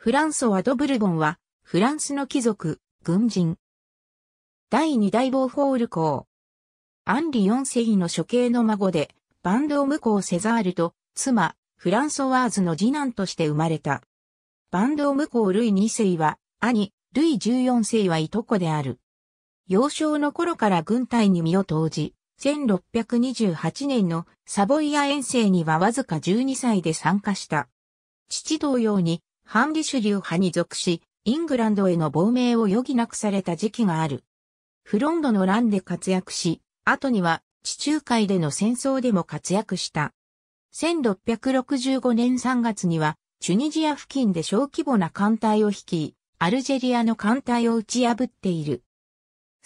フランソワ・ド・ブルボンは、フランスの貴族、軍人。第二大ボーフォール公。アンリ・ヨンセイの処刑の孫で、バンド・ムコー・セザールと、妻、フランソワーズの次男として生まれた。バンド・ムコー・ルイ2世は、兄、ルイ14世はいとこである。幼少の頃から軍隊に身を投じ、1628年のサボイア遠征にはわずか12歳で参加した。父同様にハンリシュ流派に属し、イングランドへの亡命を余儀なくされた時期がある。フロンドの乱で活躍し、後には地中海での戦争でも活躍した。1665年3月には、チュニジア付近で小規模な艦隊を率い、アルジェリアの艦隊を打ち破っている。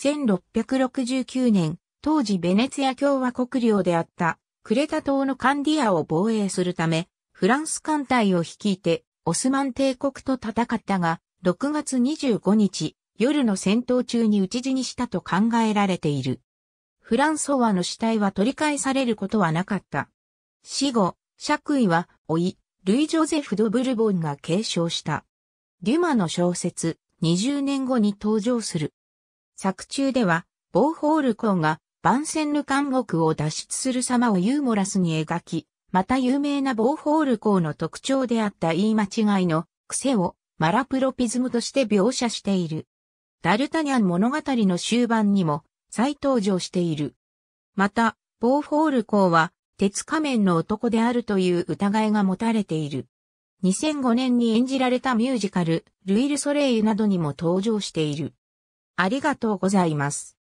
1669年、当時ベネツィア共和国領であった、クレタ島のカンディアを防衛するため、フランス艦隊を率いて、オスマン帝国と戦ったが、6月25日、夜の戦闘中に討ち死にしたと考えられている。フランソワの死体は取り返されることはなかった。死後、爵位は、老い、ルイ・ジョゼフ・ド・ブルボンが継承した。デュマの小説、20年後に登場する。作中では、ボーホール公が、万戦ヌ監獄を脱出する様をユーモラスに描き、また有名なボーホール校の特徴であった言い間違いの癖をマラプロピズムとして描写している。ダルタニャン物語の終盤にも再登場している。また、ボーホール校は鉄仮面の男であるという疑いが持たれている。2005年に演じられたミュージカル、ルイル・ソレイユなどにも登場している。ありがとうございます。